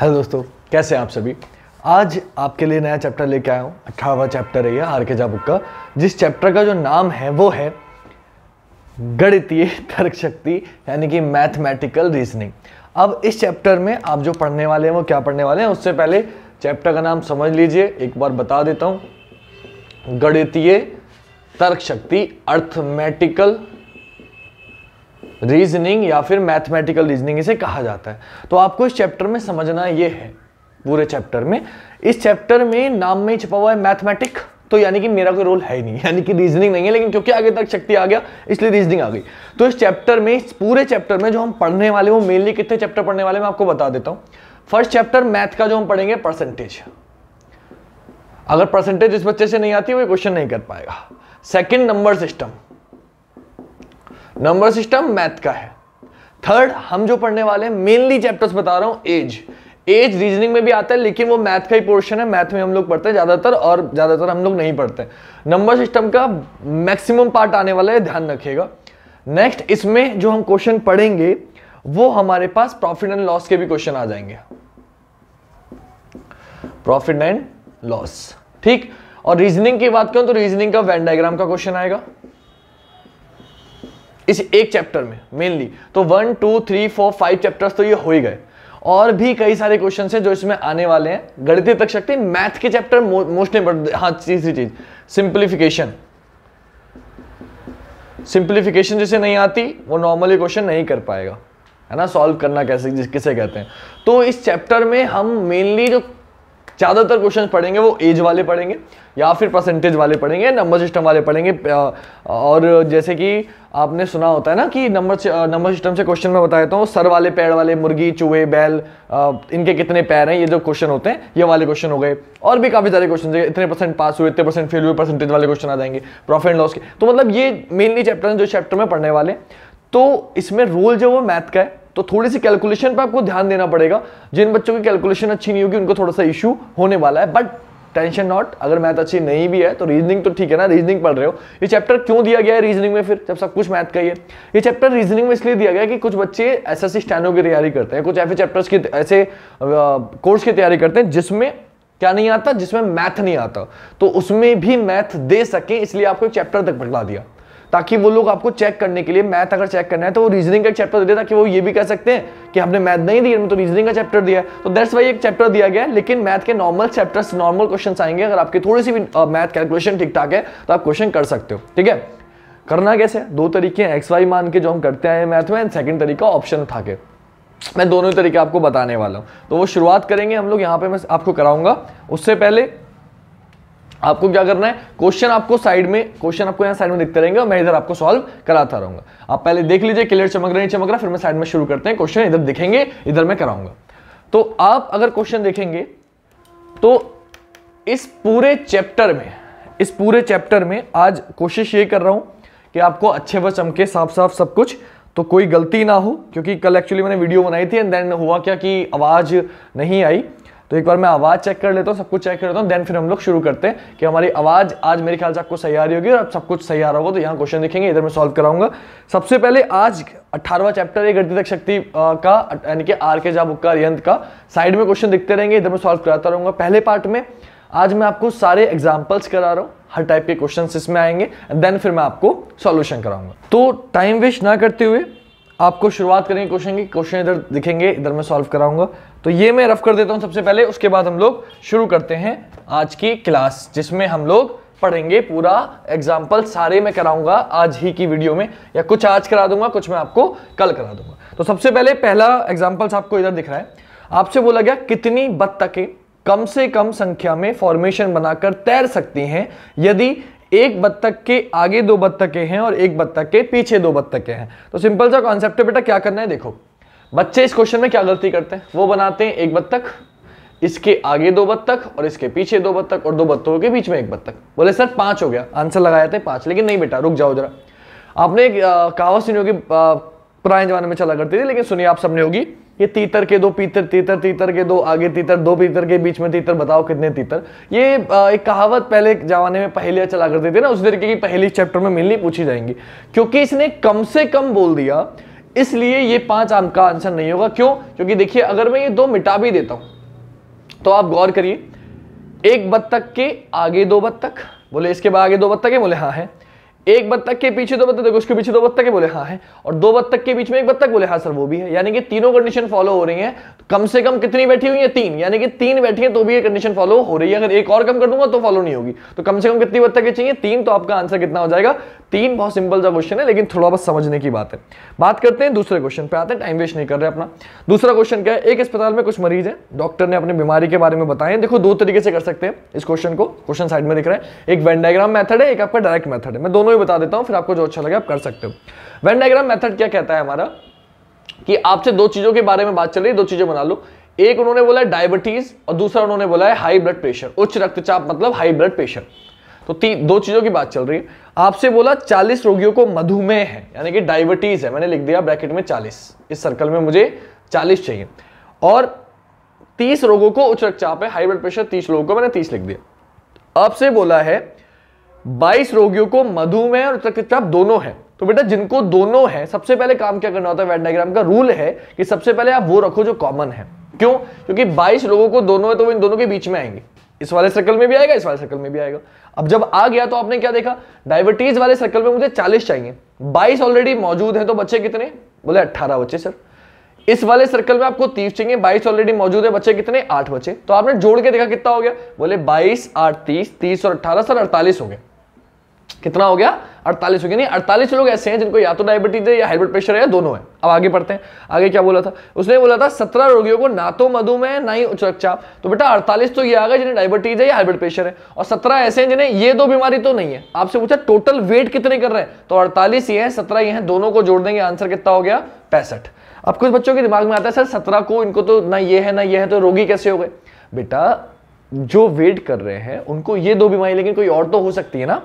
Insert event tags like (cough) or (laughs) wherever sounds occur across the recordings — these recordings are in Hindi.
हेलो दोस्तों कैसे हैं आप सभी आज आपके लिए नया चैप्टर लेके आया हूँ अठारहवा चैप्टर है आर के जा बुक का जिस चैप्टर का जो नाम है वो है गणितीय (laughs) तर्क शक्ति यानी कि मैथमेटिकल रीजनिंग अब इस चैप्टर में आप जो पढ़ने वाले हैं वो क्या पढ़ने वाले हैं उससे पहले चैप्टर का नाम समझ लीजिए एक बार बता देता हूँ गणितीय तर्क शक्ति अर्थमेटिकल रीजनिंग या फिर मैथमेटिकल रीजनिंग इसे कहा जाता है तो आपको इस चैप्टर में समझना ये है पूरे चैप्टर में इस चैप्टर में नाम में ही छपा हुआ है मैथमेटिक तो यानी कि मेरा कोई रोल है ही नहीं यानी कि रीजनिंग नहीं है लेकिन क्योंकि आगे तक शक्ति आ गया इसलिए रीजनिंग आ गई तो इस चैप्टर में इस पूरे चैप्टर में जो हम पढ़ने वाले वो मेनली कितने चैप्टर पढ़ने वाले मैं आपको बता देता हूँ फर्स्ट चैप्टर मैथ का जो हम पढ़ेंगे परसेंटेज अगर परसेंटेज इस बच्चे से नहीं आती वो क्वेश्चन नहीं कर पाएगा second number system number system math का है थर्ड हम जो पढ़ने वाले हैं मेनली चैप्टर्स बता रहा हूँ एज एज रीजनिंग में भी आता है लेकिन वो मैथ का ही पोर्शन है मैथ में हम लोग पढ़ते हैं ज़्यादातर और ज़्यादातर हम लोग नहीं पढ़ते नंबर सिस्टम का मैक्सिमम पार्ट आने वाला है ध्यान रखिएगा नेक्स्ट इसमें जो हम क्वेश्चन पढ़ेंगे वो हमारे पास प्रॉफिट एंड लॉस के भी क्वेश्चन आ जाएंगे प्रॉफिट एंड लॉस ठीक और रीजनिंग की बात करूं तो रीजनिंग का वैन डायग्राम का क्वेश्चन आएगा इस एक चैप्टर में मेनली तो one two three four five chapters तो ये हो ही गए और भी कई सारे क्वेश्चन हैं जो इसमें आने वाले हैं गणित तक शक्ति मैथ के चैप्टर मोस्ट इंपॉर्टेंट हाँ तीसरी चीज सिंप्लीफिकेशन सिंप्लीफिकेशन जिसे नहीं आती वो नॉर्मली क्वेश्चन नहीं कर पाएगा है ना सॉल्व करना कैसे जिस किसे कहते हैं तो इस चैप्टर में हम मेनली जो ज़्यादातर क्वेश्चन पढ़ेंगे वो एज वाले पढ़ेंगे या फिर परसेंटेज वाले पढ़ेंगे नंबर सिस्टम वाले पढ़ेंगे और जैसे कि आपने सुना होता है ना कि नंबर नंबर सिस्टम से क्वेश्चन में बताया हूँ सर वाले पैर वाले मुर्गी चूहे बैल इनके कितने पैर हैं ये जो क्वेश्चन होते हैं ये वाले क्वेश्चन हो गए और भी काफ़ी सारे क्वेश्चन इतने परसेंट पास हुए इतने परसेंट फेल हुए परसेंटेज वाले क्वेश्चन आ जाएंगे प्रॉफिट एंड लॉस के तो मतलब ये मेनली चैप्टर जो चैप्टर में पढ़ने वाले तो इसमें रोल जो वो मैथ का है तो थोड़ी सी कैलकुलेशन पर आपको ध्यान देना पड़ेगा जिन बच्चों की कैलकुलेशन अच्छी नहीं होगी उनको थोड़ा सा इशू होने वाला है बट टेंशन नॉट अगर मैथ अच्छी नहीं भी है तो रीजनिंग तो ठीक है ना रीजनिंग पढ़ रहे हो ये चैप्टर क्यों दिया गया है रीजनिंग में फिर जब सब कुछ मैथ का ही है ये चैप्टर रीजनिंग में इसलिए दिया गया कि कुछ बच्चे एस एस स्टैंडो की तैयारी करते हैं कुछ ऐसे चैप्टर्स की ऐसे कोर्स की तैयारी करते हैं जिसमें क्या नहीं आता जिसमें मैथ नहीं आता तो उसमें भी मैथ दे सके इसलिए आपको एक चैप्टर तक पकड़ा दिया ताकि वो लोग आपको चेक करने के लिए मैथ अगर चेक करना है तो वो रीजनिंग का चैप्टर दे ताकि वो ये भी कह सकते हैं कि हमने मैथ नहीं दी तो रीजनिंग का चैप्टर दिया है तो दैट्स वाई एक चैप्टर दिया गया लेकिन मैथ के नॉर्मल चैप्टर्स नॉर्मल क्वेश्चन आएंगे अगर आपकी थोड़ी सी भी मैथ कैलकुलेशन ठीक ठाक है तो आप क्वेश्चन कर सकते हो ठीक है करना कैसे दो तरीके हैं एक्स वाई मान के जो हम करते हैं मैथ में सेकंड तरीका ऑप्शन उठा के मैं दोनों तरीके आपको बताने वाला हूँ तो वो शुरुआत करेंगे हम लोग यहाँ पे मैं आपको कराऊंगा उससे पहले आपको क्या करना है क्वेश्चन आपको साइड में क्वेश्चन आपको यहाँ साइड में दिखते रहेंगे और मैं इधर आपको सॉल्व कराता रहूंगा आप पहले देख लीजिए क्लियर चमक रहा नहीं चमक रहा फिर मैं साइड में शुरू करते हैं क्वेश्चन इधर दिखेंगे इधर मैं कराऊंगा तो आप अगर क्वेश्चन देखेंगे तो इस पूरे चैप्टर में इस पूरे चैप्टर में आज कोशिश ये कर रहा हूँ कि आपको अच्छे व चमके साफ साफ सब कुछ तो कोई गलती ना हो क्योंकि कल एक्चुअली मैंने वीडियो बनाई थी एंड देन हुआ क्या कि आवाज़ नहीं आई तो एक बार मैं आवाज़ चेक कर लेता हूँ सब कुछ चेक कर लेता हूँ देन फिर हम लोग शुरू करते हैं कि हमारी आवाज़ आज मेरे ख्याल से आपको सही आ रही होगी और अब सब कुछ सही आ रहा होगा तो यहाँ क्वेश्चन देखेंगे इधर मैं सॉल्व कराऊंगा सबसे पहले आज अठारवा चैप्टर है गणित तक शक्ति का यानी कि आर के जा का यंत्र का साइड में क्वेश्चन दिखते रहेंगे इधर मैं सॉल्व कराता रहूँगा पहले पार्ट में आज मैं आपको सारे एग्जाम्पल्स करा रहा हूँ हर टाइप के क्वेश्चन इसमें आएंगे देन फिर मैं आपको सॉल्यूशन कराऊंगा तो टाइम वेस्ट ना करते हुए आपको शुरुआत करेंगे क्वेश्चन की क्वेश्चन इधर दिखेंगे इधर मैं सॉल्व कराऊंगा तो ये मैं रफ कर देता हूँ सबसे पहले उसके बाद हम लोग शुरू करते हैं आज की क्लास जिसमें हम लोग पढ़ेंगे पूरा एग्जाम्पल सारे मैं कराऊंगा आज ही की वीडियो में या कुछ आज करा दूंगा कुछ मैं आपको कल करा दूंगा तो सबसे पहले पहला एग्जाम्पल्स आपको इधर दिख रहा है आपसे बोला गया कितनी बत्तकें कम से कम संख्या में फॉर्मेशन बनाकर तैर सकती हैं यदि एक बत्तख के आगे दो बत्तखे हैं और एक बत्तख के पीछे दो बत्तखे हैं तो सिंपल सा कॉन्सेप्ट है बेटा क्या करना है देखो बच्चे इस क्वेश्चन में क्या गलती करते हैं वो बनाते हैं एक बत्तख इसके आगे दो बत्तख और इसके पीछे दो बत्तख और दो बत्तखों के बीच में एक बत्तख बोले सर पांच हो गया आंसर लगाए थे पांच लेकिन नहीं बेटा रुक जाओ जरा आपने एक कावा सुनी होगी पुराने जमाने में चला करती थी लेकिन सुनिए आप सबने होगी ये तीतर के दो पीतर तीतर तीतर के दो आगे तीतर दो पीतर के बीच में तीतर बताओ कितने तीतर ये एक कहावत पहले जमाने में पहलिया चला करते थे ना उस तरीके की पहली चैप्टर में मिलनी पूछी जाएंगी क्योंकि इसने कम से कम बोल दिया इसलिए ये पांच आम का आंसर नहीं होगा क्यों क्योंकि देखिए अगर मैं ये दो मिटा भी देता हूं तो आप गौर करिए एक बत्तख के आगे दो बत्तख बोले इसके बाद आगे दो बत्तख है बोले हाँ है एक बत्तख के पीछे दो बत्तख देखो उसके पीछे दो बत्तखें बोले हाँ है और दो बत्तख के बीच में एक बत्तख बोले हाँ सर वो भी है यानी कि तीनों कंडीशन फॉलो हो रही है तो कम से कम कितनी बैठी हुई है तीन यानी कि तीन बैठी है तो भी ये कंडीशन फॉलो हो रही है अगर एक और कम कर दूंगा तो फॉलो नहीं होगी तो कम से कम कितनी बत्तखें चाहिए तीन तो आपका आंसर कितना हो जाएगा तीन बहुत सिंपल सा क्वेश्चन है लेकिन थोड़ा बहुत समझने की बात है बात करते हैं दूसरे क्वेश्चन पे आते हैं टाइम वेस्ट नहीं कर रहे अपना दूसरा क्वेश्चन क्या है एक अस्पताल में कुछ मरीज है डॉक्टर ने अपनी बीमारी के बारे में बताया देखो दो तरीके से कर सकते हैं इस क्वेश्चन को क्वेश्चन साइड में दिख रहा है एक वेन डायग्राम मेथड है एक आपका डायरेक्ट मेथड है मैं दोनों भी बता देता हूँ फिर आपको जो अच्छा लगे आप कर सकते हो वेन डायग्राम मेथड क्या कहता है हमारा कि आपसे दो चीज़ों के बारे में बात चल रही दो चीज़ें बना लो एक उन्होंने बोला है डायबिटीज और दूसरा उन्होंने बोला है हाई ब्लड प्रेशर उच्च रक्तचाप मतलब हाई ब्लड प्रेशर तो तीन दो चीज़ों की बात चल रही है आपसे बोला 40 रोगियों को मधुमेह है यानी कि डायबिटीज है मैंने लिख दिया ब्रैकेट में 40 इस सर्कल में मुझे 40 चाहिए और 30 रोगों को उच्च रक्तचाप है हाई ब्लड प्रेशर 30 लोगों को मैंने 30 लिख दिया आपसे बोला है 22 रोगियों को मधुमेह और रक्तचाप दोनों है तो बेटा जिनको दोनों है सबसे पहले काम क्या करना होता है वेट का रूल है कि सबसे पहले आप वो रखो जो कॉमन है क्यों क्योंकि 22 लोगों को दोनों है तो वो इन दोनों के बीच में आएंगे इस वाले सर्कल में भी आएगा इस वाले सर्कल में भी आएगा अब जब आ गया तो आपने क्या देखा डायबिटीज वाले सर्कल में मुझे 40 चाहिए 22 ऑलरेडी मौजूद है तो बच्चे कितने बोले 18 बच्चे सर इस वाले सर्कल में आपको 30 चाहिए 22 ऑलरेडी मौजूद है बच्चे कितने आठ बच्चे तो आपने जोड़ के देखा कितना हो गया बोले बाईस आठ तीस तीस और अट्ठारह सर अड़तालीस हो गया कितना हो गया अड़तालीस हो गया नहीं अड़तालीस लोग ऐसे हैं जिनको या तो डायबिटीज है या हाई ब्लड प्रेशर है या दोनों है अब आगे पढ़ते हैं आगे क्या बोला था उसने बोला था सत्रह रोगियों को ना तो मधुमेह ना ही उच्च रक्तचाप तो बेटा अड़तालीस तो ये आ गया जिन्हें डायबिटीज है या हाई ब्लड प्रेशर है और सत्रह ऐसे हैं जिन्हें ये दो बीमारी तो नहीं है आपसे पूछा टोटल वेट कितने कर रहे हैं तो अड़तालीस ये है सत्रह ये है दोनों को जोड़ देंगे आंसर कितना हो गया पैंसठ अब कुछ बच्चों के दिमाग में आता है सर सत्रह को इनको तो ना ये है ना ये है तो रोगी कैसे हो गए बेटा जो वेट कर रहे हैं उनको ये दो बीमारी लेकिन कोई और तो हो सकती है ना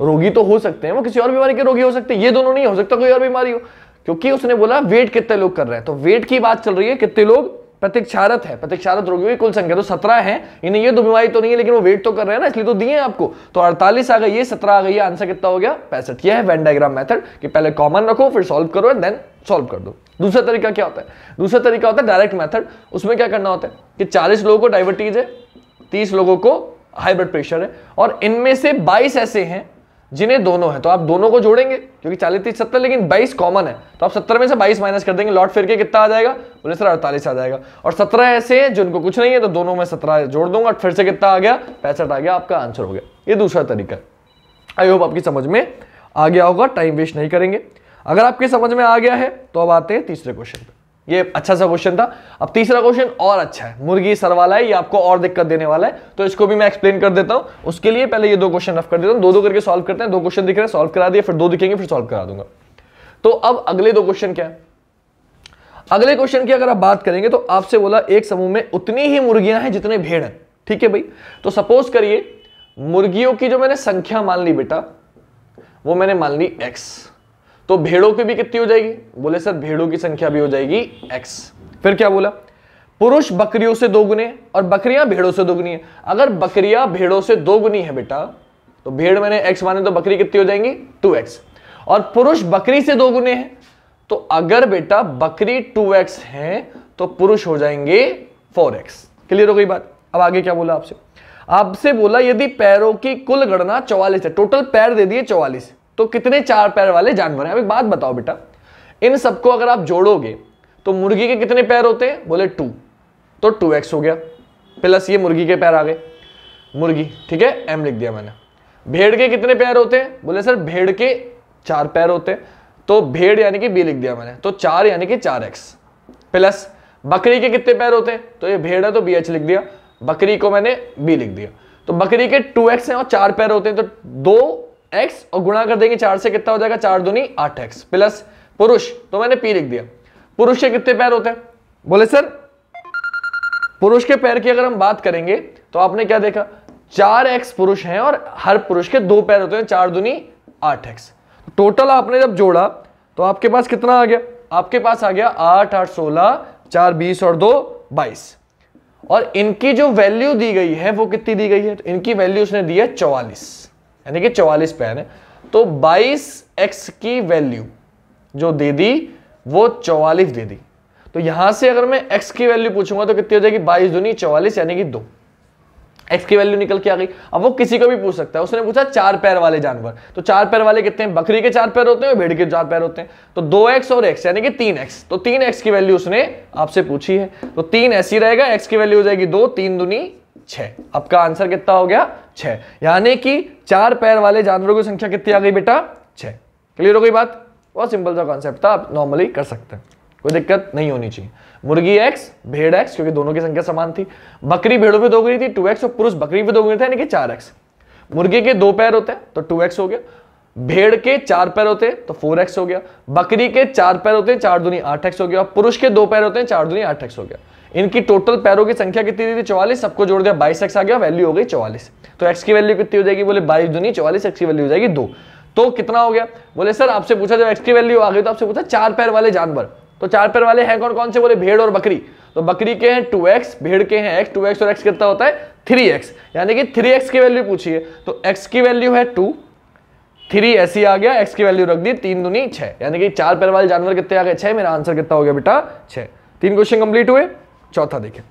रोगी तो हो सकते हैं वो किसी और बीमारी के रोगी हो सकते हैं ये दोनों नहीं हो सकता कोई और बीमारी हो क्योंकि उसने बोला वेट कितने लोग कर रहे हैं तो वेट की बात चल रही है कितने लोग प्रतीक्षारत है प्रतीक्षारत रोगियों की कुल संख्या तो सत्रह है इन्हें ये दो बीमारी तो नहीं है लेकिन वो वेट तो कर रहे हैं ना इसलिए तो दिए आपको तो अड़तालीस आ गई सत्रह आ गई आंसर कितना हो गया पैंसठ यह है वेंडाग्राम मैथड मेथड कि पहले कॉमन रखो फिर सॉल्व करो एंड देन सॉल्व कर दो दूसरा तरीका क्या होता है दूसरा तरीका होता है डायरेक्ट मैथड उसमें क्या करना होता है कि चालीस लोगों को डायबिटीज है तीस लोगों को हाई ब्लड प्रेशर है और इनमें से बाईस ऐसे हैं जिन्हें दोनों है तो आप दोनों को जोड़ेंगे क्योंकि चालीस तीस सत्तर लेकिन बाईस कॉमन है तो आप सत्तर में से बाईस माइनस कर देंगे लॉट फिर के कितना आ जाएगा बोले सर अड़तालीस आ जाएगा और सत्रह ऐसे हैं जिनको कुछ नहीं है तो दोनों में सत्रह जोड़ दूंगा और फिर से कितना आ गया पैंसठ आ गया आपका आंसर हो गया ये दूसरा तरीका आई होप आपकी समझ में आ गया होगा टाइम वेस्ट नहीं करेंगे अगर आपकी समझ में आ गया है तो अब आते हैं तीसरे क्वेश्चन पर ये अच्छा सा क्वेश्चन था अब तीसरा क्वेश्चन और अच्छा है मुर्गी सर वाला है ये आपको और दिक्कत देने वाला है तो इसको भी मैं एक्सप्लेन कर देता हूं उसके लिए पहले ये दो क्वेश्चन रफ कर देता हूं दो दो करके सॉल्व करते हैं दो क्वेश्चन दिख रहे हैं सॉल्व करा दिए फिर दो दिखेंगे फिर सॉल्व करा दूंगा तो अब अगले दो क्वेश्चन क्या है अगले क्वेश्चन की अगर आप बात करेंगे तो आपसे बोला एक समूह में उतनी ही मुर्गियां हैं जितने भेड़ हैं ठीक है भाई तो सपोज करिए मुर्गियों की जो मैंने संख्या मान ली बेटा वो मैंने मान ली एक्स तो भेड़ों की भी कितनी हो जाएगी बोले सर भेड़ों की संख्या भी हो जाएगी एक्स फिर क्या बोला पुरुष बकरियों से दोगुने और बकरियां भेड़ों से दोगुनी है अगर बकरियां भेड़ों से दोगुनी है बेटा तो भेड़ मैंने एक्स माने तो बकरी कितनी हो जाएंगी टू एक्स और पुरुष बकरी से दोगुने हैं तो अगर बेटा बकरी टू एक्स है तो पुरुष हो जाएंगे फोर एक्स क्लियर हो गई बात अब आगे क्या बोला आपसे आपसे बोला यदि पैरों की कुल गणना चौवालीस है टोटल पैर दे दिए चौवालीस तो कितने चार पैर वाले जानवर हैं अब एक बात बताओ बेटा इन सबको अगर आप जोड़ोगे तो मुर्गी के कितने पैर होते हैं बोले टू तो टू एक्स हो गया प्लस ये मुर्गी के पैर आ गए मुर्गी ठीक है एम लिख दिया मैंने भेड़ के कितने पैर होते हैं बोले सर भेड़ के चार पैर होते हैं तो भेड़ यानी कि बी लिख दिया मैंने तो चार यानी कि चार एक्स प्लस बकरी के कितने पैर होते हैं तो ये भेड़ है तो बी एच लिख दिया बकरी को मैंने बी लिख दिया तो बकरी के टू एक्स हैं और चार पैर होते हैं तो दो एक्स और गुणा कर देंगे चार से कितना हो जाएगा चार दुनी आठ एक्स प्लस पुरुष तो मैंने पी लिख दिया पुरुष के कितने पैर होते हैं बोले सर पुरुष के पैर की अगर हम बात करेंगे तो आपने क्या देखा चार एक्स पुरुष हैं और हर पुरुष के दो पैर होते हैं चार दुनी आठ एक्स टोटल आपने जब जोड़ा तो आपके पास कितना आ गया आपके पास आ गया आठ आठ सोलह चार बीस और दो बाईस और इनकी जो वैल्यू दी गई है वो कितनी दी गई है इनकी वैल्यू उसने दी है चौवालीस यानी कि चौवालीस पैन है तो बाईस एक्स की वैल्यू जो दे दी वो चौवालीस दे दी तो यहां से अगर मैं एक्स की वैल्यू पूछूंगा तो कितनी हो जाएगी बाईस दूनी चौवालीस यानी कि दो एक्स की वैल्यू निकल के आ गई अब वो किसी को भी पूछ सकता है उसने पूछा चार पैर वाले जानवर तो चार पैर वाले कितने बकरी के चार पैर होते हैं भेड़ के चार पैर होते हैं तो दो एक्स और एक्स यानी कि तीन एक्स तो तीन एक्स की वैल्यू उसने आपसे पूछी है तो तीन ऐसी रहेगा एक्स की वैल्यू हो जाएगी दो तीन दुनी छः आपका आंसर कितना हो गया छः यानी कि चार पैर वाले जानवरों की संख्या कितनी आ गई बेटा छः क्लियर हो गई बात बहुत सिंपल सा कॉन्सेप्ट था आप नॉर्मली कर सकते हैं कोई दिक्कत नहीं होनी चाहिए मुर्गी एक्स भेड़ एक्स क्योंकि दोनों की संख्या समान थी बकरी भेड़ों पर दो गुनी थी टू और पुरुष बकरी पर दो गई थे यानी कि चार एक्स मुर्गी के दो पैर होते हैं तो टू हो गया भेड़ के चार पैर होते हैं तो फोर एक्स हो गया बकरी के चार पैर होते हैं चार दुनी आठ एक्स हो गया पुरुष के दो पैर होते हैं चार दुनी आठ एक्स हो गया इनकी टोटल पैरों की संख्या कितनी थी चौवालीस सबको जोड़ दिया बाईस एक्स आ गया वैल्यू हो गई चौवालीस तो एक्स की वैल्यू कितनी हो जाएगी बोले बाईस दुनी चौवालीस एक्स की वैल्यू हो जाएगी दो तो कितना हो गया बोले सर आपसे पूछा जब एक्स की वैल्यू आ गई तो आपसे पूछा चार पैर वाले जानवर तो चार पैर वाले हैं कौन कौन से बोले भेड़ और बकरी तो बकरी के हैं टू एक्स भेड़ के हैं एक्स टू एक्स और एक्स कितना होता है थ्री एक्स यानी कि थ्री एक्स की वैल्यू पूछिए तो एक्स की वैल्यू है टू थ्री ऐसी आ गया एक्स की वैल्यू रख दी तीन दुनी छः यानी कि चार पैर वाले जानवर कितने आ गए छः मेरा आंसर कितना हो गया बेटा छः तीन क्वेश्चन कंप्लीट हुए चौथा देखें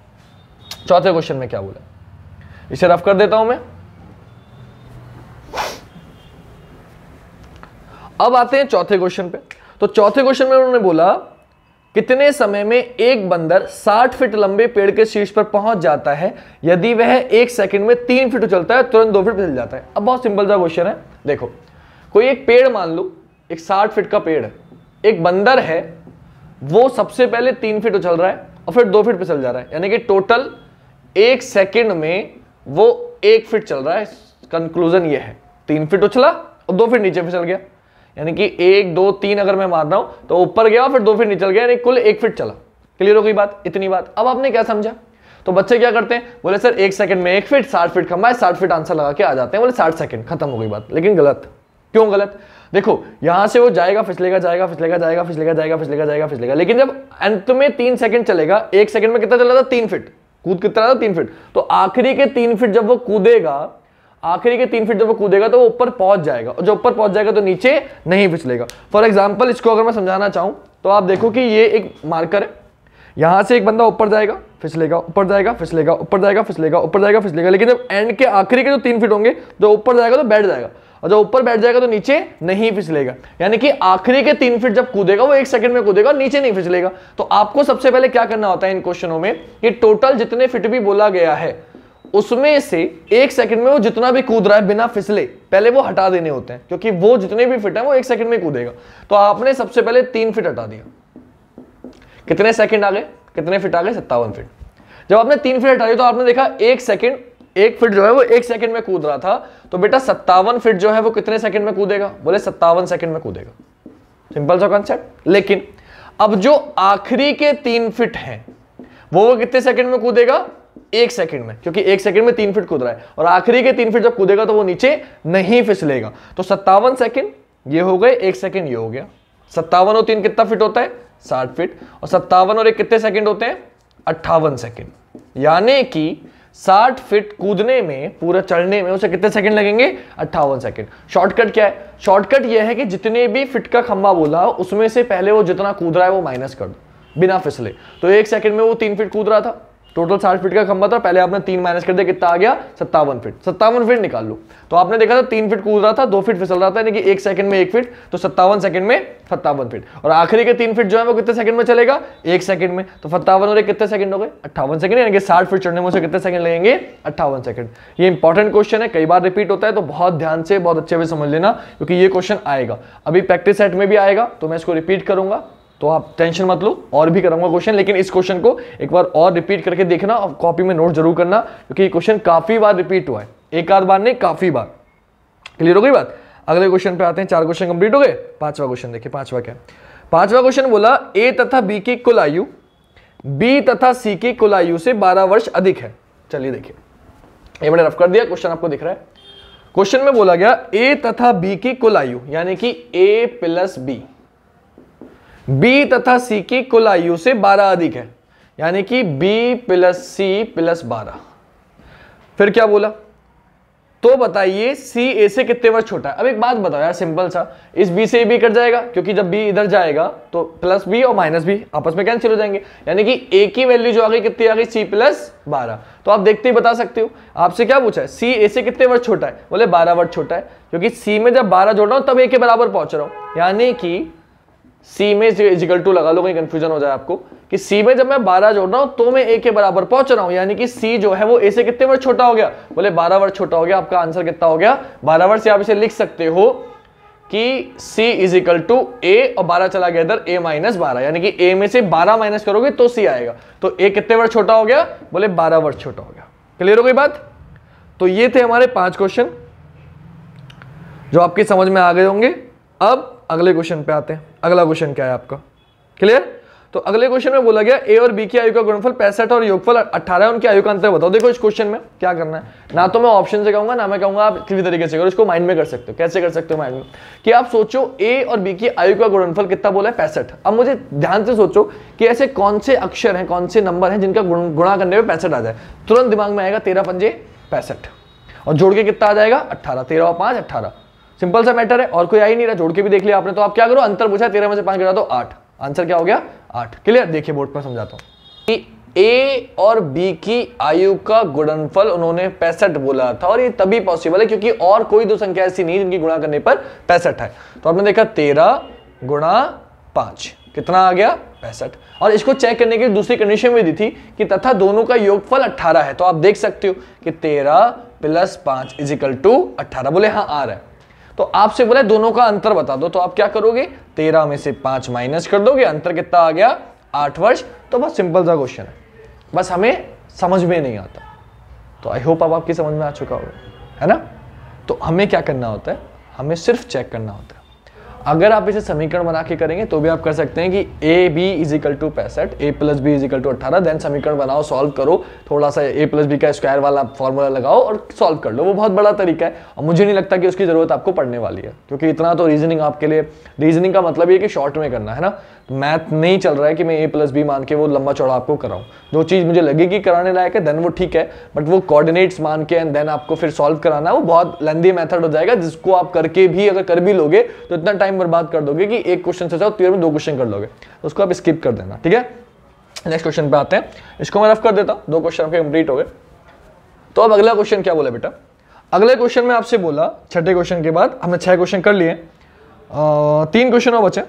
चौथे क्वेश्चन में क्या बोला इसे रफ कर देता हूं मैं अब आते हैं चौथे क्वेश्चन पे तो चौथे क्वेश्चन में उन्होंने बोला कितने समय में एक बंदर 60 फीट लंबे पेड़ के शीर्ष पर पहुंच जाता है यदि वह एक सेकंड में तीन फीट उछलता है तुरंत दो फीट फिसल जाता है अब बहुत सिंपल सा क्वेश्चन है देखो कोई एक पेड़ मान लो एक 60 फीट का पेड़ एक बंदर है वो सबसे पहले तीन फीट उछल रहा है और फिर दो फीट पे चल जा रहा है यानी कि टोटल एक सेकेंड में वो एक फीट चल रहा है कंक्लूजन ये है तीन फीट उछला और दो फीट नीचे फिसल गया यानी कि एक दो तीन अगर मैं मार रहा हूं तो ऊपर गया फिर दो फीट निचल गया यानी कुल एक फीट चला क्लियर हो गई बात इतनी बात अब आपने क्या समझा तो बच्चे क्या करते हैं बोले सर एक सेकंड में एक फीट साठ फीट कमाए साठ फीट आंसर लगा के आ जाते हैं बोले साठ सेकंड खत्म हो गई बात लेकिन गलत क्यों गलत देखो यहां से वो जाएगा फिसलेगा जाएगा फिसलेगा जाएगा फिसलेगा जाएगा फिसलेगा जाएगा फिसलेगा लेकिन जब अंत में तीन सेकंड चलेगा एक सेकंड में कितना चला था तीन फिट कूद कितना था तीन फिट तो आखिरी के तीन फिट जब वो कूदेगा आखिरी के तीन फीट जब वो कूदेगा तो वो ऊपर पहुंच जाएगा और जो ऊपर पहुंच जाएगा तो नीचे नहीं फिसलेगा फॉर एग्जाम्पल इसको अगर मैं समझाना चाहूं तो आप देखो कि ये एक मार्कर है यहां से एक बंदा ऊपर जाएगा फिसलेगा ऊपर जाएगा फिसलेगा ऊपर जाएगा फिसलेगा ऊपर जाएगा फिसलेगा लेकिन जब एंड के आखिरी के जो तीन फीट होंगे जो ऊपर जाएगा तो बैठ जाएगा और जब ऊपर बैठ जाएगा तो नीचे नहीं फिसलेगा यानी कि आखिरी के तीन फीट जब कूदेगा वो एक सेकंड में कूदेगा नीचे नहीं फिसलेगा तो आपको सबसे पहले क्या करना होता है इन क्वेश्चनों में कि टोटल जितने फिट भी बोला गया है उसमें से एक सेकंड में वो जितना भी कूद रहा है बिना फिसले पहले वो हटा देने होते हैं क्योंकि वो जितने भी फिट है वो एक सेकंड में कूदेगा तो आपने सबसे पहले तीन फिट हटा दिया कितने सेकंड आ गए कितने फिट आ गए सत्तावन फिट जब आपने तीन फिट हटा दिया तो आपने देखा एक सेकंड एक फिट जो है वो एक सेकंड में कूद रहा था तो बेटा सत्तावन फिट जो है वो कितने सेकंड में कूदेगा बोले सत्तावन सेकंड में कूदेगा सिंपल सा कॉन्सेप्ट लेकिन अब जो आखिरी के तीन फिट हैं वो वो कितने सेकंड में कूदेगा एक सेकंड में क्योंकि एक सेकंड में तीन फिट कूद रहा है और आखिरी के तीन फिट जब कूदेगा तो वो नीचे नहीं फिसलेगा तो सत्तावन सेकंड ये हो गए एक सेकंड ये हो गया सत्तावन और तीन कितना फिट होता है साठ फिट और सत्तावन और एक कितने सेकंड होते हैं अट्ठावन सेकंड यानी कि साठ फिट कूदने में पूरा चढ़ने में उसे कितने सेकंड लगेंगे अट्ठावन सेकंड शॉर्टकट क्या है शॉर्टकट यह है कि जितने भी फिट का खंबा बोला उसमें से पहले वो जितना कूद रहा है वो माइनस कर दो बिना फिसले तो एक सेकंड में वो तीन फिट कूद रहा था टोटल साठ फीट का खंबा था पहले आपने तीन माइनस कर दिया कितना आ गया सत्तावन फीट सत्तावन फीट निकाल लो तो आपने देखा था तीन फीट कूद रहा था दो फीट फिसल रहा था यानी कि एक सेकंड में एक फीट तो सत्तावन सेकंड में सत्तावन फीट और आखिरी के तीन फीट जो है वो कितने सेकंड में चलेगा एक सेकंड में तो सत्तावन और एक कितने सेकंड हो गए अट्ठावन सेकंड यानी कि साठ फीट चढ़ने में उसे कितने सेकंड लगेंगे अट्ठावन सेकंड ये इंपॉर्टेंट क्वेश्चन है कई बार रिपीट होता है तो बहुत ध्यान से बहुत अच्छे से समझ लेना क्योंकि ये क्वेश्चन आएगा अभी प्रैक्टिस सेट में भी आएगा तो मैं इसको रिपीट करूंगा तो आप टेंशन मत लो और भी करूंगा क्वेश्चन लेकिन इस क्वेश्चन को एक बार और रिपीट करके देखना और कॉपी में नोट जरूर करना क्योंकि ये क्वेश्चन काफ़ी बार रिपीट हुआ है एक आध बार नहीं काफ़ी बार क्लियर हो गई बात अगले क्वेश्चन पे आते हैं चार क्वेश्चन कंप्लीट हो गए पांचवा क्वेश्चन देखिए पांचवा क्या पांचवा क्वेश्चन बोला ए तथा बी की कुल आयु बी तथा सी की कुल आयु से बारह वर्ष अधिक है चलिए देखिए ये मैंने रफ कर दिया क्वेश्चन आपको दिख रहा है क्वेश्चन में बोला गया ए तथा बी की कुल आयु यानी कि ए प्लस बी बी तथा सी की कुल आयु से बारह अधिक है यानी कि बी प्लस सी प्लस बारह फिर क्या बोला तो बताइए सी ए से कितने वर्ष छोटा है अब एक बात बताओ यार सिंपल सा इस बी से बी कट जाएगा क्योंकि जब बी इधर जाएगा तो प्लस बी और माइनस बी आपस में कैंसिल हो जाएंगे यानी कि ए की वैल्यू जो आ गई कितनी आ गई सी प्लस बारह तो आप देखते ही बता सकते हो आपसे क्या पूछा है सी ए से कितने वर्ष छोटा है बोले बारह वर्ष छोटा है क्योंकि सी में जब बारह जोड़ रहा हूं तब ए के बराबर पहुंच रहा हूं यानी कि सी में इजिकल टू लगा लो कहीं कंफ्यूजन हो जाए आपको कि सी में जब मैं बारह जोड़ रहा हूं तो मैं ए के बराबर पहुंच रहा हूं यानी कि सी जो है वो ए से कितने वर्ष छोटा हो गया बोले बारह वर्ष छोटा हो गया आपका आंसर कितना हो गया बारह वर्ष से आप इसे लिख सकते हो कि C is equal to A और बारह चला गया इधर A माइनस बारह यानी कि A में से बारह माइनस करोगे तो C आएगा तो A कितने वर्ष छोटा हो गया बोले बारह वर्ष छोटा हो गया क्लियर हो गई बात तो ये थे हमारे पांच क्वेश्चन जो आपकी समझ में आ गए होंगे अब अगले क्वेश्चन पे आते हैं अगला क्वेश्चन क्या है आपका क्लियर तो अगले क्वेश्चन में बोला गया ए और बी की आयु का गुणफल पैंसठ और योगफल अट्ठारह उनकी आयु का अंतर बताओ देखो इस क्वेश्चन में क्या करना है ना तो मैं ऑप्शन से कहूंगा ना मैं कहूंगा आप किसी तरीके से करो इसको माइंड में कर सकते हो कैसे कर सकते हो माइंड में कि आप सोचो ए और बी की आयु का गुणफल कितना बोला है पैंसठ अब मुझे ध्यान से सोचो कि ऐसे कौन से अक्षर है कौन से नंबर है जिनका गुणा करने में पैंसठ आ जाए तुरंत दिमाग में आएगा तेरह पंजे पैंसठ और जोड़ के कितना आ जाएगा अट्ठारह तेरह और पाँच अट्ठारह सिंपल सा मैटर है और कोई आ ही नहीं रहा जोड़ के भी देख लिया आपने तो आप क्या करो अंतर पूछा तेरह में से पांच घटा दो आठ आंसर क्या हो गया आठ क्लियर देखिए बोर्ड पर समझाता हूँ ए और बी की आयु का गुणनफल उन्होंने पैंसठ बोला था और ये तभी पॉसिबल है क्योंकि और कोई दो संख्या ऐसी नहीं जिनकी गुणा करने पर पैंसठ है तो आपने देखा तेरह गुणा पांच कितना आ गया पैंसठ और इसको चेक करने के लिए दूसरी कंडीशन में दी थी कि तथा दोनों का योगफल अट्ठारह है तो आप देख सकते हो कि तेरह प्लस पांच इजिकल टू अट्ठारह बोले हाँ आ रहा है तो आपसे बोला दोनों का अंतर बता दो तो आप क्या करोगे तेरह में से पांच माइनस कर दोगे अंतर कितना आ गया आठ वर्ष तो बहुत सिंपल सा क्वेश्चन है बस हमें समझ में नहीं आता तो आई होप आप आपकी समझ में आ चुका होगा है ना तो हमें क्या करना होता है हमें सिर्फ चेक करना होता है अगर आप इसे समीकरण बना के करेंगे तो भी आप कर सकते हैं कि A B is equal to पैंसठ A plus B is equal to अट्ठारह देन समीकरण बनाओ सॉल्व करो थोड़ा सा ए प्लस बी का स्क्वायर वाला फॉर्मूला लगाओ और सॉल्व कर लो वो बहुत बड़ा तरीका है और मुझे नहीं लगता कि उसकी ज़रूरत आपको पड़ने वाली है क्योंकि इतना तो रीजनिंग आपके लिए रीजनिंग का मतलब ये कि शॉर्ट में करना है ना मैथ नहीं चल रहा है कि मैं ए प्लस बी मान के वो लंबा चौड़ा आपको कराऊं जो चीज़ मुझे लगेगी कराने लायक है देन वो ठीक है बट वो कोऑर्डिनेट्स मान के एंड देन आपको फिर सॉल्व कराना वो बहुत लेंदी मैथड हो जाएगा जिसको आप करके भी अगर कर भी लोगे तो इतना टाइम बर्बाद कर दोगे कि एक क्वेश्चन से जाओ तीन में दो क्वेश्चन कर लोगे उसको आप स्किप कर देना ठीक है नेक्स्ट क्वेश्चन पर आते हैं इसको मैं रफ कर देता हूँ दो क्वेश्चन आपके कंप्लीट हो गए तो अब अगला क्वेश्चन क्या बोला बेटा अगले क्वेश्चन में आपसे बोला छठे क्वेश्चन के बाद हमने छह क्वेश्चन कर लिए तीन क्वेश्चन और बचे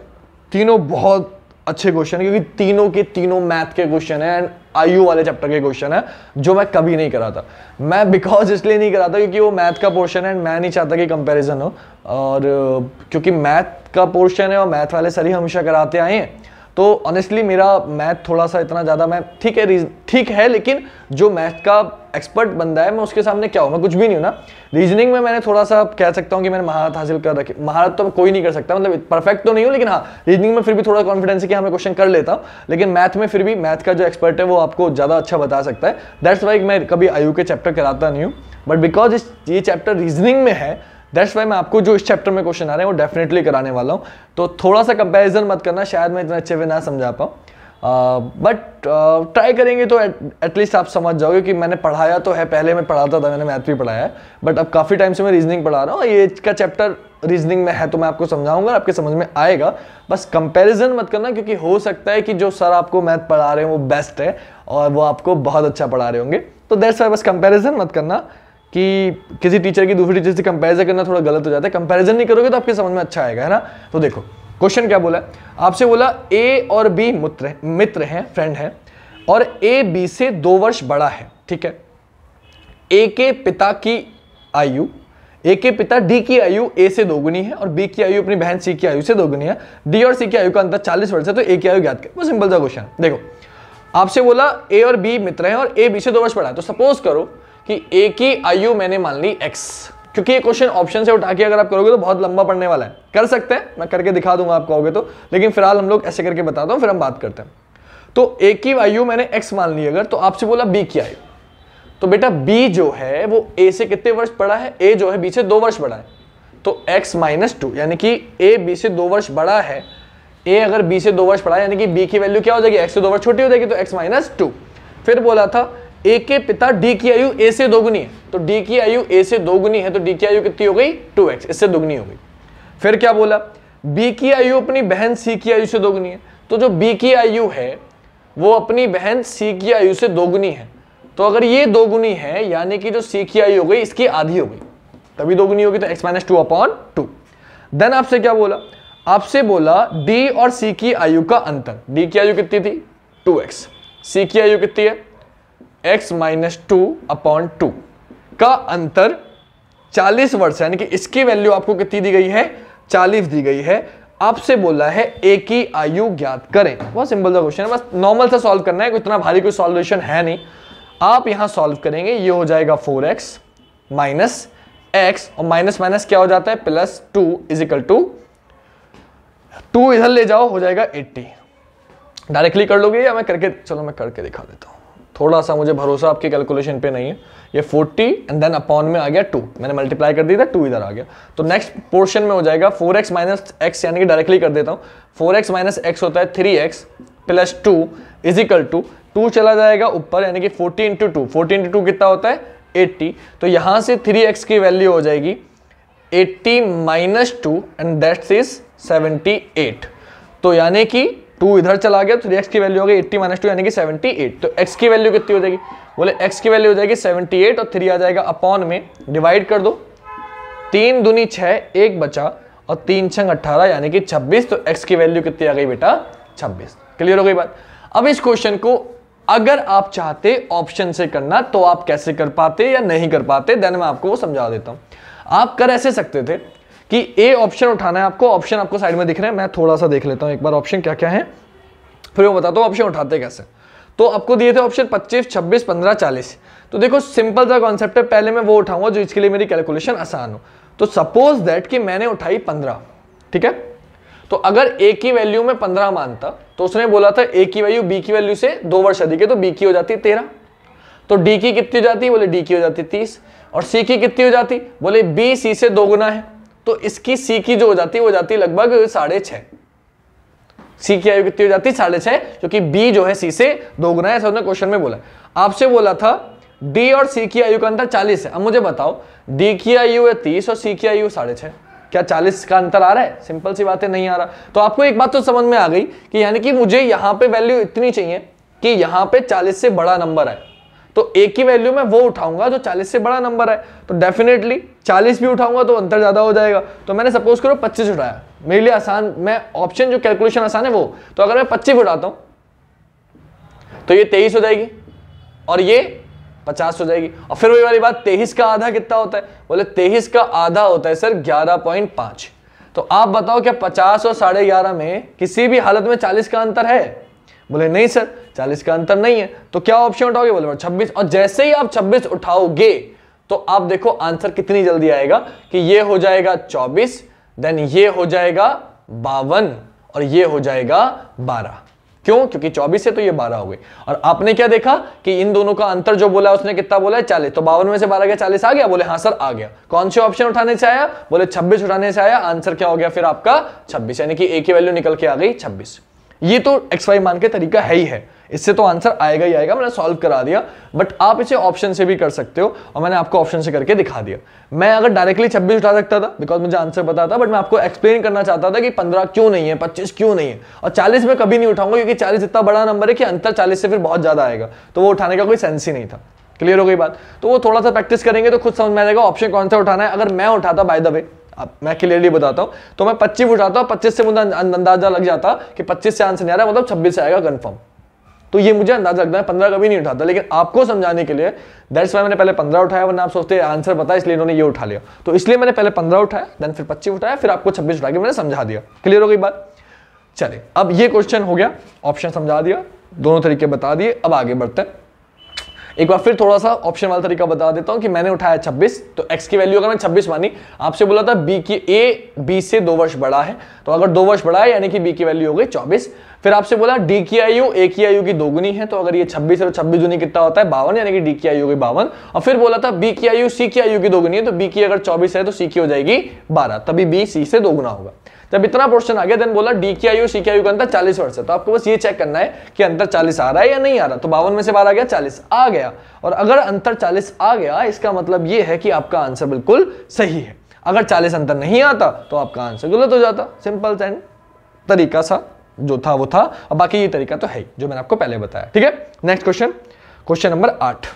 तीनों बहुत अच्छे क्वेश्चन है क्योंकि तीनों के तीनों मैथ के क्वेश्चन है एंड आईयू वाले चैप्टर के क्वेश्चन है जो मैं कभी नहीं कराता मैं बिकॉज इसलिए नहीं कराता क्योंकि वो मैथ का पोर्शन है एंड मैं नहीं चाहता कि कंपैरिजन हो और क्योंकि मैथ का पोर्शन है और मैथ वाले सर ही हमेशा कराते आए हैं तो ऑनेस्टली मेरा मैथ थोड़ा सा इतना ज़्यादा मैं ठीक है ठीक है लेकिन जो मैथ का एक्सपर्ट बंदा है मैं उसके सामने क्या हूँ मैं कुछ भी नहीं हूँ ना रीजनिंग में मैंने थोड़ा सा कह सकता हूँ कि मैंने महारत हासिल कर रखी महारत तो मैं कोई नहीं कर सकता मतलब परफेक्ट तो नहीं हूँ लेकिन हाँ रीजनिंग में फिर भी थोड़ा कॉन्फिडेंस है कि हाँ मैं क्वेश्चन कर लेता हूँ लेकिन मैथ में फिर भी मैथ का जो एक्सपर्ट है वो आपको ज़्यादा अच्छा बता सकता है दैट्स वाई मैं कभी आयु के चैप्टर कराता नहीं हूँ बट बिकॉज इस ये चैप्टर रीजनिंग में है दैट्स वाई मैं आपको जो इस चैप्टर में क्वेश्चन आ रहे हैं वो डेफिनेटली कराने वाला हूँ तो थोड़ा सा कंपेरिजन मत करना शायद मैं इतना अच्छे से ना समझा पाऊँ बट ट्राई करेंगे तो एटलीस्ट आप समझ जाओगे कि मैंने पढ़ाया तो है पहले मैं पढ़ाता था मैंने मैथ भी पढ़ाया है बट अब काफ़ी टाइम से मैं रीजनिंग पढ़ा रहा हूँ ये का चैप्टर रीजनिंग में है तो मैं आपको समझाऊंगा आपके समझ में आएगा बस कंपैरिजन मत करना क्योंकि हो सकता है कि जो सर आपको मैथ पढ़ा रहे हैं वो बेस्ट है और वो आपको बहुत अच्छा पढ़ा रहे होंगे तो दैट्स वाई बस कंपैरिजन मत करना कि किसी टीचर की दूसरी टीचर से कंपैरिजन करना थोड़ा गलत हो जाता है कंपैरिजन नहीं करोगे तो आपके समझ में अच्छा आएगा है ना तो देखो क्वेश्चन क्या बोला आपसे बोला ए और बी मित्र मित्र हैं फ्रेंड हैं और ए बी से दो वर्ष बड़ा है ठीक है ए के पिता की आयु ए के पिता डी की आयु ए से दोगुनी है और बी की आयु अपनी बहन सी की आयु से दोगुनी है डी और सी की आयु का अंतर 40 वर्ष है तो ए की आयु ज्ञात करें सिंपल सा क्वेश्चन देखो आपसे बोला ए और बी मित्र हैं और ए बी से दो वर्ष बड़ा है तो सपोज करो कि ए की आयु मैंने मान ली एक्स क्योंकि ये क्वेश्चन ऑप्शन से उठा के अगर आप करोगे तो बहुत लंबा पड़ने वाला है कर सकते हैं मैं करके दिखा दूंगा आप कहोगे तो लेकिन फिलहाल हम लोग ऐसे करके बताता हूँ फिर हम बात करते हैं तो ए की आयु मैंने एक्स मान ली अगर तो आपसे बोला बी की आयु तो बेटा बी जो है वो ए से कितने वर्ष बड़ा है ए जो है बी से दो वर्ष बड़ा है तो एक्स माइनस टू यानी कि ए बी से दो वर्ष बड़ा है ए अगर बी से दो वर्ष बड़ा है यानी कि बी की वैल्यू क्या हो जाएगी एक्स से दो वर्ष छोटी हो जाएगी तो एक्स माइनस टू फिर बोला था ए के पिता डी की आयु ए से दोगुनी है तो डी की आयु ए से दोगुनी है तो डी की आयु कितनी हो गई टू एक्स इससे दोगुनी हो गई फिर क्या बोला बी की आयु अपनी बहन सी की आयु से दोगुनी है तो जो बी की आयु है वो अपनी बहन सी की आयु से दोगुनी है तो अगर ये दोगुनी है यानी कि जो सी की आयु हो गई इसकी आधी हो गई तभी दोगुनी होगी तो X minus two upon two then आपसे क्या बोला आपसे बोला डी और सी की आयु का अंतर डी की आयु कितनी थी टू एक्स सी की आयु कितनी है X minus two upon two का अंतर 40 वर्ष यानी कि इसकी वैल्यू आपको कितनी दी गई है 40 दी गई है आपसे बोला है ए की आयु ज्ञात करें बहुत सिंपल सा क्वेश्चन है बस नॉर्मल सा सॉल्व करना है कोई इतना भारी कोई सॉल्यूशन है नहीं आप यहां सॉल्व करेंगे ये हो जाएगा फोर एक्स माइनस एक्स और माइनस माइनस क्या हो जाता है plus two is equal to two इधर ले जाओ हो जाएगा एट्टी डायरेक्टली कर लोगे या मैं करके चलो मैं करके दिखा देता हूं थोड़ा सा मुझे भरोसा आपके कैलकुलेशन पे नहीं है ये 40 एंड देन अपॉन में आ गया 2 मैंने मल्टीप्लाई कर दिया था 2 इधर आ गया तो नेक्स्ट पोर्शन में हो जाएगा 4x एक्स माइनस एक्स यानी कि डायरेक्टली कर देता हूँ 4x एक्स माइनस एक्स होता है 3x x plus two is equal to two चला जाएगा ऊपर यानी कि 40 into two forty into two कितना होता है 80 तो यहाँ से 3x की वैल्यू हो जाएगी 80 minus two and that's is 78 तो यानी कि टू इधर चला गया तो एक्स की वैल्यू हो गई एट्टी माइनस टू यानी कि सेवेंटी एट तो एक्स की वैल्यू कितनी हो जाएगी बोले एक्स की वैल्यू हो जाएगी सेवेंटी एट और थ्री आ जाएगा अपॉन में डिवाइड कर दो तीन दूनी छः एक बचा और तीन छंग अट्ठारह यानी कि छब्बीस तो एक्स की वैल्यू कितनी आ गई बेटा छब्बीस क्लियर हो गई बात अब इस क्वेश्चन को अगर आप चाहते ऑप्शन से करना तो आप कैसे कर पाते या नहीं कर पाते देन मैं आपको वो समझा देता हूँ आप कर ऐसे सकते थे कि ए ऑप्शन उठाना है आपको ऑप्शन आपको साइड में दिख रहे हैं मैं थोड़ा सा देख लेता हूं एक बार ऑप्शन क्या क्या है फिर वो बताता हूँ ऑप्शन उठाते कैसे तो आपको दिए थे ऑप्शन 25, 26, 15, 40 तो देखो सिंपल सा कॉन्सेप्ट है पहले मैं वो उठाऊंगा जो इसके लिए मेरी कैलकुलेशन आसान हो तो सपोज दैट कि मैंने उठाई 15 ठीक है तो अगर ए की वैल्यू में 15 मानता तो उसने बोला था ए की वैल्यू बी की वैल्यू से दो वर्ष अधिक है तो बी की हो जाती तेरह तो डी की कितनी हो जाती बोले डी की हो जाती तीस और सी की कितनी हो जाती बोले बी सी से दो गुना है तो इसकी सी की जो हो जाती है वो जाती है लगभग साढ़े छ सी की आयु कितनी हो जाती है साढ़े छः क्योंकि बी जो है सी से दोगुना है ऐसा उन्होंने क्वेश्चन में बोला आपसे बोला था डी और सी की आयु का अंतर चालीस है अब मुझे बताओ डी की आयु है तीस और सी की आयु साढ़े छह क्या 40 का अंतर आ रहा है सिंपल सी बातें नहीं आ रहा तो आपको एक बात तो समझ में आ गई कि यानी कि मुझे यहां पर वैल्यू इतनी चाहिए कि यहां पर चालीस से बड़ा नंबर आए तो एक ही वैल्यू में वो उठाऊंगा जो 40 से बड़ा नंबर है तो डेफिनेटली 40 भी उठाऊंगा तो अंतर ज़्यादा हो जाएगा तो मैंने सपोज करो 25 उठाया मेरे लिए आसान मैं ऑप्शन जो कैलकुलेशन आसान है वो तो अगर मैं पच्चीस उठाता हूं तो ये तेईस हो जाएगी और ये पचास हो जाएगी और फिर वही वाली बात तेईस का आधा कितना होता है बोले तेईस का आधा होता है सर ग्यारह तो आप बताओ क्या पचास और साढ़े ग्यारह में किसी भी हालत में चालीस का अंतर है बोले नहीं सर चालीस का अंतर नहीं है तो क्या ऑप्शन उठाओगे बोले छब्बीस और जैसे ही आप छब्बीस उठाओगे तो आप देखो आंसर कितनी जल्दी आएगा कि ये हो जाएगा चौबीस देन ये हो जाएगा बावन और ये हो जाएगा बारह क्यों क्योंकि 24 से तो ये 12 हो गए और आपने क्या देखा कि इन दोनों का अंतर जो बोला उसने कितना बोला है चालीस तो बावन में से बारह गया चालीस आ गया बोले हाँ सर आ गया कौन से ऑप्शन उठाने से आया बोले छब्बीस उठाने से आया आंसर क्या हो गया फिर आपका छब्बीस यानी कि ए की वैल्यू निकल के आ गई छब्बीस ये तो एक्स वाई मान के तरीका है ही है इससे तो आंसर आएगा ही आएगा मैंने सॉल्व करा दिया बट आप इसे ऑप्शन से भी कर सकते हो और मैंने आपको ऑप्शन से करके दिखा दिया मैं अगर डायरेक्टली 26 उठा सकता था बिकॉज मुझे आंसर पता था बट मैं आपको एक्सप्लेन करना चाहता था कि 15 क्यों नहीं है 25 क्यों नहीं है और 40 में कभी नहीं उठाऊंगा क्योंकि 40 इतना बड़ा नंबर है कि अंतर 40 से फिर बहुत ज़्यादा आएगा तो वो उठाने का कोई सेंस ही नहीं था क्लियर हो गई बात तो वो थोड़ा सा प्रैक्टिस करेंगे तो खुद समझ में आ जाएगा ऑप्शन कौन सा उठाना है अगर मैं उठाता बाय द वे मैं क्लियरली बताता हूँ तो मैं पच्चीस उठाता हूँ पच्चीस से मुझे अं-, अं-, अंदाजा लग जाता कि पच्चीस से आंसर नहीं आ रहा मतलब छब्बीस से आएगा कन्फर्म तो ये मुझे अंदाजा लगता है पंद्रह कभी नहीं उठाता लेकिन आपको समझाने के लिए दैट्स वाई मैंने पहले पंद्रह उठाया वरना आप सोचते हैं आंसर बताया इसलिए इन्होंने ये उठा लिया तो इसलिए मैंने पहले पंद्रह उठाया देन फिर पच्चीस उठाया फिर आपको छब्बीस उठा के मैंने समझा दिया क्लियर हो गई बात चले अब ये क्वेश्चन हो गया ऑप्शन समझा दिया दोनों तरीके बता दिए अब आगे बढ़ते हैं एक बार फिर थोड़ा सा ऑप्शन वाला तरीका बता देता हूँ कि मैंने उठाया 26 तो x की वैल्यू अगर मैं 26 मानी आपसे बोला था b की a b से दो वर्ष बड़ा है तो अगर दो वर्ष बड़ा है यानी कि b की वैल्यू हो गई 24 फिर आपसे बोला d की आयु a की आयु की दोगुनी है तो अगर ये 26 है तो छब्बीस कितना होता है बावन यानी कि डी की आयु हो गई बावन और फिर बोला था बी की आयु सी की आयु की दोगुनी है तो बी की अगर चौबीस है तो सी की हो जाएगी बारह तभी बी सी से दोगुना होगा जब इतना पोर्शन आ गया देन बोला डी के आयु सी के आयु का अंतर चालीस वर्ष है तो आपको बस ये चेक करना है कि अंतर चालीस आ रहा है या नहीं आ रहा तो बावन में से बारह गया चालीस आ गया और अगर अंतर चालीस आ गया इसका मतलब ये है कि आपका आंसर बिल्कुल सही है अगर चालीस अंतर नहीं आता तो आपका आंसर गलत हो जाता सिंपल एंड तरीका सा जो था वो था और बाकी ये तरीका तो है जो मैंने आपको पहले बताया ठीक है नेक्स्ट क्वेश्चन क्वेश्चन नंबर आठ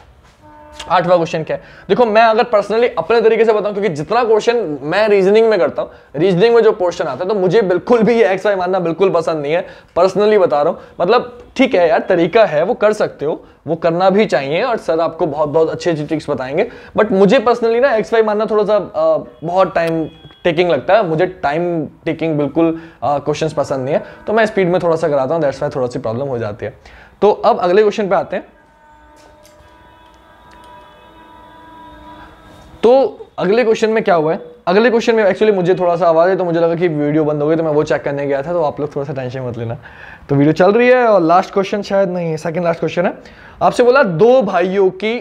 आठवां क्वेश्चन क्या है देखो मैं अगर पर्सनली अपने तरीके से बताऊं क्योंकि जितना क्वेश्चन मैं रीजनिंग में करता हूं रीजनिंग में जो पोर्शन आता है तो मुझे बिल्कुल भी एक्स वाई मानना बिल्कुल पसंद नहीं है पर्सनली बता रहा हूं मतलब ठीक है यार तरीका है वो कर सकते हो वो करना भी चाहिए और सर आपको बहुत बहुत अच्छे अच्छी ट्रिक्स बताएंगे बट मुझे पर्सनली ना एक्स वाई मानना थोड़ा सा आ, बहुत टाइम टेकिंग लगता है मुझे टाइम टेकिंग बिल्कुल क्वेश्चन पसंद नहीं है तो मैं स्पीड में थोड़ा सा कराता हूँ दैट्स वाई थोड़ा सी प्रॉब्लम हो जाती है तो अब अगले क्वेश्चन पे आते हैं तो अगले क्वेश्चन में क्या हुआ है अगले क्वेश्चन में एक्चुअली मुझे थोड़ा सा आवाज़ है तो मुझे लगा कि वीडियो बंद हो गई तो मैं वो चेक करने गया था तो आप लोग थोड़ा सा टेंशन मत लेना तो वीडियो चल रही है और लास्ट क्वेश्चन शायद नहीं है सेकंड लास्ट क्वेश्चन है आपसे बोला दो भाइयों की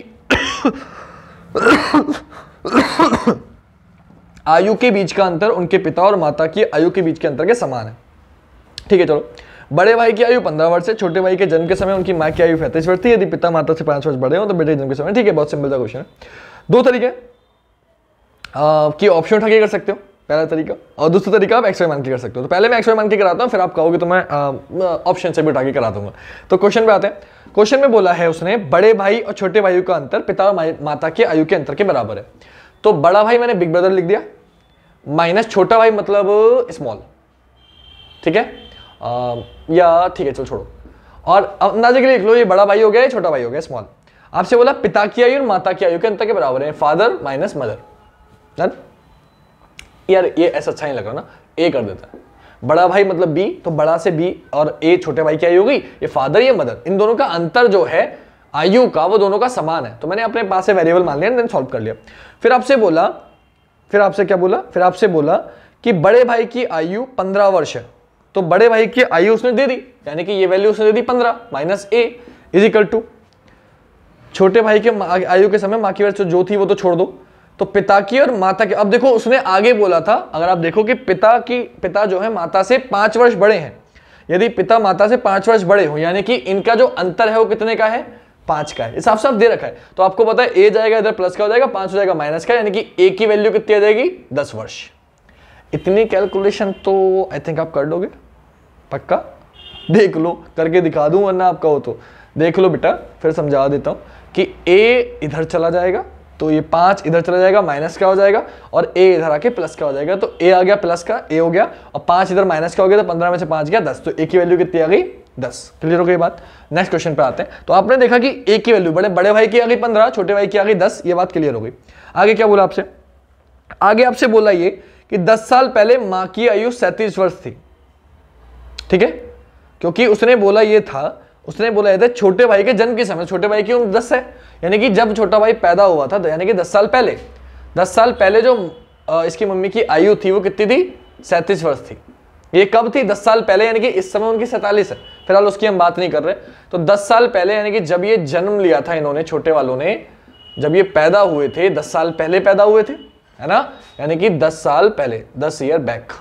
(coughs) आयु के बीच का अंतर उनके पिता और माता की आयु के बीच के अंतर के समान है ठीक है चलो बड़े भाई की आयु पंद्रह वर्ष है छोटे भाई के जन्म के समय उनकी माँ की आयु पैंतीस वर्ष थी यदि पिता माता से पांच वर्ष बड़े हो तो बेटे जन्म के समय ठीक है बहुत सिंपल सा क्वेश्चन है दो तरीके की ऑप्शन उठा के कर सकते हो पहला तरीका और दूसरा तरीका आप एक्सरे मान के कर सकते हो तो पहले मैं एक्सरे मान के कराता हूँ फिर आप कहोगे तो मैं ऑप्शन से भी उठा के करा दूंगा तो क्वेश्चन पे आते हैं क्वेश्चन में बोला है उसने बड़े भाई और छोटे भाई का अंतर पिता और माता के आयु के अंतर के बराबर है तो बड़ा भाई मैंने बिग ब्रदर लिख दिया माइनस छोटा भाई मतलब स्मॉल ठीक है या ठीक है चलो छोड़ो और अंदाजे के लिए लिख लो ये बड़ा भाई हो गया छोटा भाई हो गया स्मॉल आपसे बोला पिता की आयु और माता की आयु के अंतर के बराबर है फादर माइनस मदर डन यार ये ऐसा अच्छा नहीं लग रहा ना ए कर देता है बड़ा भाई मतलब बी तो बड़ा से बी और ए छोटे भाई की आयु होगी ये फादर या मदर इन दोनों का अंतर जो है आयु का वो दोनों का समान है तो मैंने अपने पास से वेरिएबल मान लिया देन सॉल्व कर लिया फिर आपसे बोला फिर आपसे क्या बोला फिर आपसे बोला कि बड़े भाई की आयु पंद्रह वर्ष है तो बड़े भाई की आयु उसने दे दी यानी कि ये वैल्यू उसने दे दी पंद्रह minus A is equal to छोटे भाई के आयु के समय माँ की जो थी वो तो छोड़ दो तो पिता की और माता की अब देखो उसने आगे बोला था अगर आप देखो कि पिता की पिता जो है माता से पांच वर्ष बड़े हैं यदि पिता माता से पांच वर्ष बड़े हो यानी कि इनका जो अंतर है वो कितने का है पांच का है हिसाब साफ साफ दे रखा है तो आपको पता है ए जाएगा इधर प्लस का हो जाएगा पांच हो जाएगा माइनस का यानी कि ए की वैल्यू कितनी आ जाएगी दस वर्ष इतनी कैलकुलेशन तो आई थिंक आप कर लोगे पक्का देख लो करके दिखा दूं वरना आपका हो तो देख लो बेटा फिर समझा देता हूं कि ए इधर चला जाएगा तो ये पांच इधर चला जाएगा माइनस का हो जाएगा और ए इधर आके प्लस का हो जाएगा तो ए आ गया प्लस का ए हो गया और पांच इधर माइनस का हो गया तो पंद्रह में से पांच गया दस तो ए की वैल्यू कितनी आ गई दस क्लियर हो गई बात नेक्स्ट क्वेश्चन पे आते हैं तो आपने देखा कि ए की वैल्यू बड़े बड़े भाई की आ गई पंद्रह छोटे भाई की आ गई दस ये बात क्लियर हो गई आगे क्या बोला आपसे आगे आपसे बोला ये कि दस साल पहले माँ की आयु सैतीस वर्ष थी ठीक है क्योंकि उसने बोला ये था उसने बोला था छोटे भाई के जन्म के समय छोटे भाई की उम्र दस है यानी कि जब छोटा भाई पैदा हुआ था तो यानी कि दस साल पहले दस साल पहले जो इसकी मम्मी की आयु थी वो कितनी थी सैंतीस वर्ष थी ये कब थी दस साल पहले यानी कि इस समय उनकी सैंतालीस है फिलहाल उसकी हम बात नहीं कर रहे तो दस साल पहले यानी कि जब ये जन्म लिया था इन्होंने छोटे वालों ने जब ये पैदा हुए थे दस साल पहले पैदा हुए थे है ना यानी कि दस साल पहले दस ईयर बैक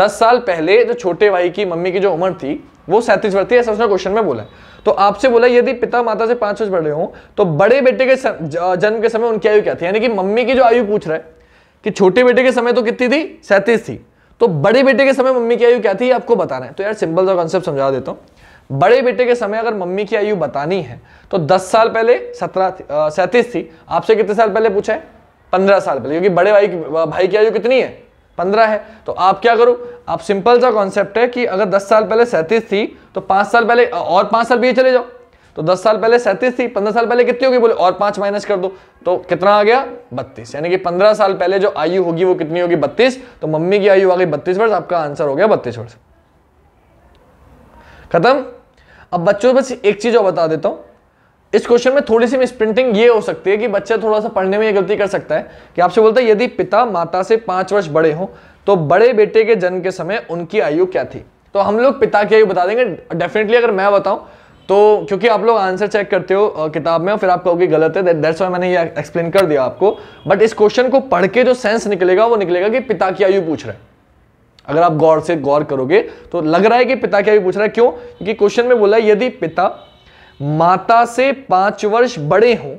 दस साल पहले जो छोटे भाई की मम्मी की जो उम्र थी वो सैंतीस वर्ष थी ऐसा उसने क्वेश्चन में बोला तो आपसे बोला यदि पिता माता से पांच वर्ष बड़े हों तो बड़े बेटे के जन्म के समय उनकी आयु क्या थी यानी कि मम्मी की जो आयु पूछ रहा है कि छोटे बेटे के समय तो कितनी थी सैंतीस थी तो बड़े बेटे के समय मम्मी की आयु क्या थी आपको बताना है तो यार सिंपल सा कॉन्सेप्ट समझा देता हूँ बड़े बेटे के समय अगर मम्मी की आयु बतानी है तो 10 साल पहले सत्रह सैंतीस थी आपसे कितने साल पहले पूछा है 15 साल पहले क्योंकि बड़े भाई भाई की आयु कितनी है पंद्रह है तो आप क्या करो आप सिंपल सा कॉन्सेप्ट है कि अगर दस साल पहले सैंतीस थी तो पाँच साल पहले और पाँच साल भी चले जाओ तो दस साल पहले सैंतीस थी पंद्रह साल पहले कितनी होगी बोले और पाँच माइनस कर दो तो कितना आ गया बत्तीस यानी कि पंद्रह साल पहले जो आयु होगी वो कितनी होगी बत्तीस तो मम्मी की आयु आ गई बत्तीस वर्ष आपका आंसर हो गया बत्तीस वर्ष खत्म अब बच्चों बस एक चीज और बता देता हूँ इस क्वेश्चन में थोड़ी सी मिसप्रिंटिंग ये हो सकती है कि बच्चा थोड़ा सा पढ़ने में ये गलती कर सकता है कि आपसे बोलता है यदि पिता माता से पांच वर्ष बड़े हों तो बड़े बेटे के जन्म के समय उनकी आयु क्या थी तो हम लोग पिता की आयु बता देंगे डेफिनेटली अगर मैं बताऊं तो क्योंकि आप लोग आंसर चेक करते हो किताब में और फिर आप कहोगे गलत है दैट्स वाई मैंने ये एक्सप्लेन कर दिया आपको बट इस क्वेश्चन को पढ़ के जो सेंस निकलेगा वो निकलेगा कि पिता की आयु पूछ रहे हैं अगर आप गौर से गौर करोगे तो लग रहा है कि पिता की आयु पूछ रहा है क्यों क्योंकि क्वेश्चन में बोला यदि पिता माता से पांच वर्ष बड़े हों